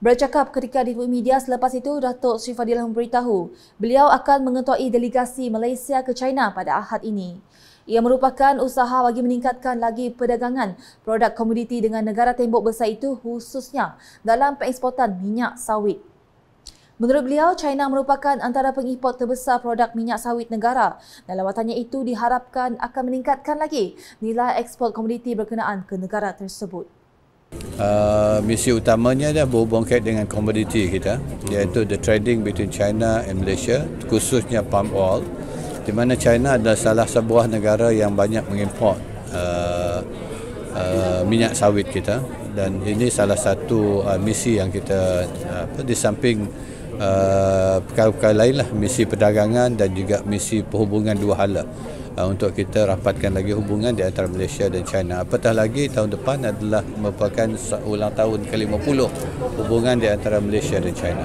Bercakap ketika di media selepas itu, Datuk Sri Fadilah memberitahu beliau akan mengetuai delegasi Malaysia ke China pada ahad ini. Ia merupakan usaha bagi meningkatkan lagi perdagangan produk komoditi dengan negara tembok besar itu khususnya dalam pengeksportan minyak sawit. Menurut beliau, China merupakan antara pengimport terbesar produk minyak sawit negara dan lawatannya itu diharapkan akan meningkatkan lagi nilai ekspor komoditi berkenaan ke negara tersebut. Uh, Uh, misi utamanya adalah berhubung kait dengan komoditi kita hmm. iaitu the trading between China and Malaysia khususnya palm oil di mana China adalah salah sebuah negara yang banyak mengimport uh, uh, minyak sawit kita dan ini salah satu uh, misi yang kita uh, di samping uh, perkara-perkara lain lah misi perdagangan dan juga misi perhubungan dua hala Ah, untuk kita rapatkan lagi hubungan di antara Malaysia dan China. Apatah lagi tahun depan adalah merupakan ulang tahun ke-50 hubungan di antara Malaysia dan China.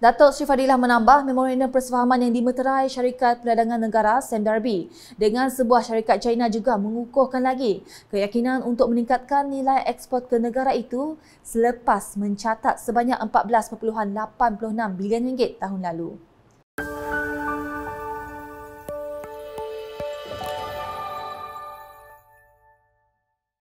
Datuk Sri Fadilah menambah memorandum persefahaman yang dimeterai syarikat perdagangan negara Sendarbi dengan sebuah syarikat China juga mengukuhkan lagi keyakinan untuk meningkatkan nilai ekspor ke negara itu selepas mencatat sebanyak 14.86 bilion ringgit tahun lalu.